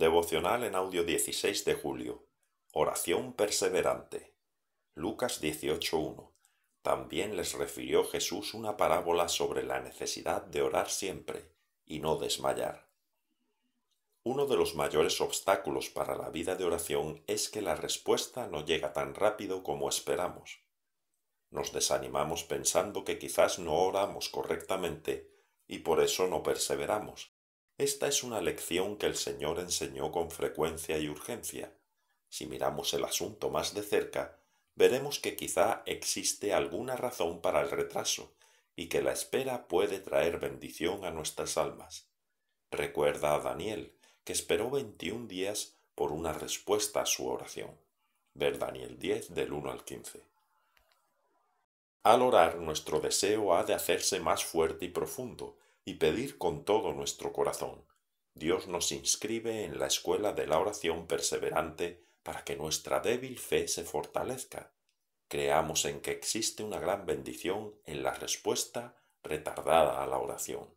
Devocional en audio 16 de julio. Oración perseverante. Lucas 18.1. También les refirió Jesús una parábola sobre la necesidad de orar siempre y no desmayar. Uno de los mayores obstáculos para la vida de oración es que la respuesta no llega tan rápido como esperamos. Nos desanimamos pensando que quizás no oramos correctamente y por eso no perseveramos. Esta es una lección que el Señor enseñó con frecuencia y urgencia. Si miramos el asunto más de cerca, veremos que quizá existe alguna razón para el retraso y que la espera puede traer bendición a nuestras almas. Recuerda a Daniel, que esperó veintiún días por una respuesta a su oración. Ver Daniel 10 del 1 al 15. Al orar, nuestro deseo ha de hacerse más fuerte y profundo, y pedir con todo nuestro corazón. Dios nos inscribe en la escuela de la oración perseverante para que nuestra débil fe se fortalezca. Creamos en que existe una gran bendición en la respuesta retardada a la oración.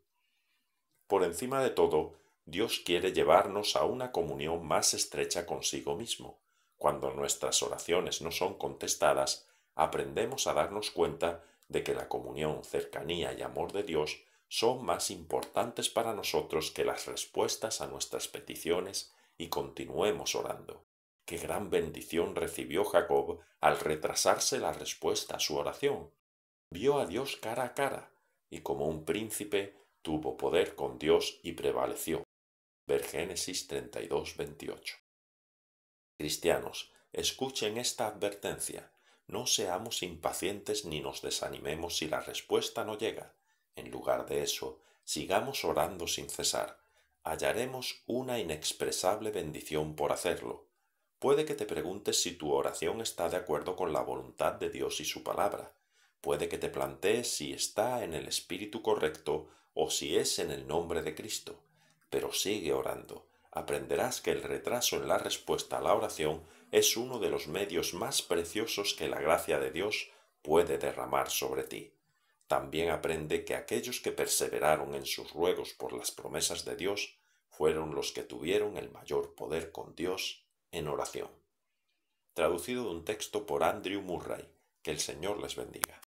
Por encima de todo, Dios quiere llevarnos a una comunión más estrecha consigo mismo. Cuando nuestras oraciones no son contestadas, aprendemos a darnos cuenta de que la comunión, cercanía y amor de Dios son más importantes para nosotros que las respuestas a nuestras peticiones y continuemos orando. Qué gran bendición recibió Jacob al retrasarse la respuesta a su oración. Vio a Dios cara a cara y como un príncipe tuvo poder con Dios y prevaleció. Ver Génesis 32, Cristianos, escuchen esta advertencia. No seamos impacientes ni nos desanimemos si la respuesta no llega. En lugar de eso, sigamos orando sin cesar. Hallaremos una inexpresable bendición por hacerlo. Puede que te preguntes si tu oración está de acuerdo con la voluntad de Dios y su palabra. Puede que te plantees si está en el espíritu correcto o si es en el nombre de Cristo. Pero sigue orando. Aprenderás que el retraso en la respuesta a la oración es uno de los medios más preciosos que la gracia de Dios puede derramar sobre ti también aprende que aquellos que perseveraron en sus ruegos por las promesas de Dios fueron los que tuvieron el mayor poder con Dios en oración. Traducido de un texto por Andrew Murray. Que el Señor les bendiga.